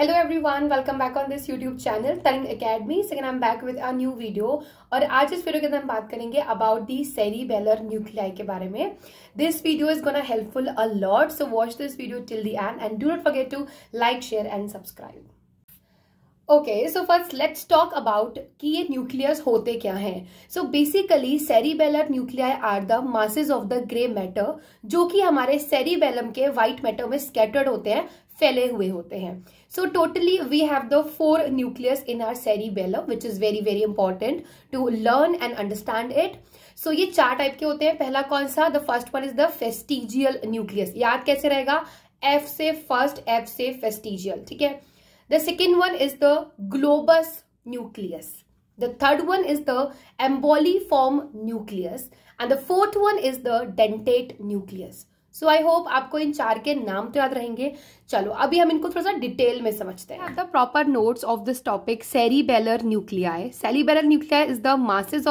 Hello welcome back on this YouTube channel Tarang Tarin second I am back with a new video और आज इस video के अंदर हम बात करेंगे अबाउट दी बेलर न्यूक्लियाई के बारे में this video is gonna helpful a lot so watch this video till the end and do not forget to like share and subscribe okay so first let's talk about कि ये nucleus होते क्या हैं so basically cerebellar nuclear are the masses of the grey matter जो कि हमारे cerebellum के white matter में स्कैटर्ड होते हैं फैले हुए होते हैं so totally we have the four nucleus in our cerebellum which is very very important to learn and understand it so ये चार टाइप के होते हैं पहला कौन सा the first one is the fastigial nucleus याद कैसे रहेगा एफ से फर्स्ट एफ से फेस्टिजियल ठीक है The second one is the globus nucleus. The third one is the emboli form nucleus. And the fourth one is the dentate nucleus. So I hope आपको इन चार के नाम तो याद रहेंगे चलो अभी हम इनको थोड़ा सा डिटेल में समझते हैं the proper notes of this topic cerebellar nuclei cerebellar nuclei is the masses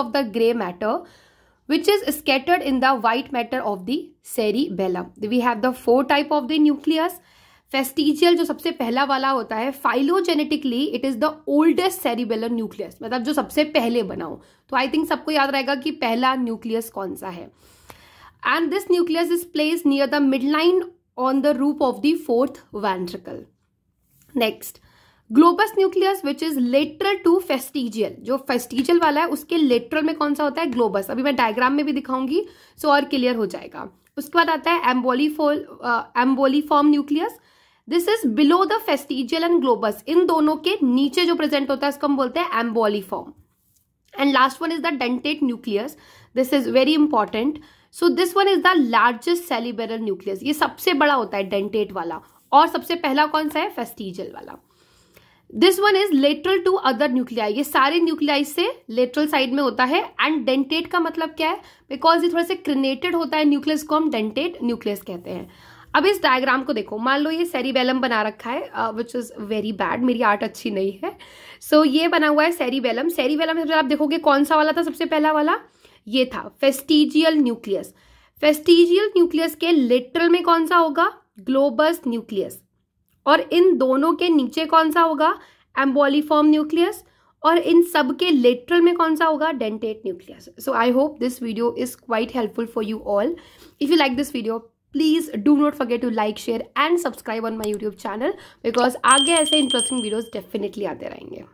which is scattered in the white matter of the cerebellum. We have the four type of the nucleus fastigial जो सबसे पहला वाला होता है phylogenetically it is the oldest cerebellar nucleus मतलब जो सबसे पहले बना हो तो आई थिंक सबको याद रहेगा कि पहला न्यूक्लियस कौन सा है and this nucleus is place near the mid line on the roof of the fourth ventricle next globose nucleus which is lateral to fastigial जो फेस्टिजियल वाला है उसके लेटरल में कौन सा होता है ग्लोबस अभी मैं डायग्राम में भी दिखाऊंगी सो और क्लियर हो जाएगा उसके बाद आता है emboliform emboliform nucleus this is below the fastigial and globose इन दोनों के नीचे जो प्रेजेंट होता है उसको हम बोलते हैं emboliform and last one is the dentate nucleus this is very important so this one is the largest cerebellar nucleus ये सबसे बड़ा होता है डेंटेट वाला और सबसे पहला कौन सा है फेस्टिजियल वाला this one is lateral to other nuclei ये सारे न्यूक्लियाई से लेटरल साइड में होता है एंड डेंटेट का मतलब क्या है बिकॉज ये थोड़ा से क्रिनेटेड होता है न्यूक्लियस को हम डेंटेट न्यूक्लियस कहते हैं अब इस डायग्राम को देखो मान लो ये सेरीबेलम बना रखा है विच इज़ वेरी बैड मेरी आर्ट अच्छी नहीं है सो so, ये बना हुआ है सेरीबेलम सेरीबेलम सबसे आप देखोगे कौन सा वाला था सबसे पहला वाला ये था फेस्टिजियल न्यूक्लियस फेस्टिजियल न्यूक्लियस के लिटरल में कौन सा होगा ग्लोबस न्यूक्लियस और इन दोनों के नीचे कौन सा होगा एम्बोलीफॉर्म न्यूक्लियस और इन सब के लेटरल में कौन सा होगा dentate nucleus so I hope this video is quite helpful for you all if you like this video please do not forget to like share and subscribe on my YouTube channel because आगे ऐसे interesting videos definitely आते रहेंगे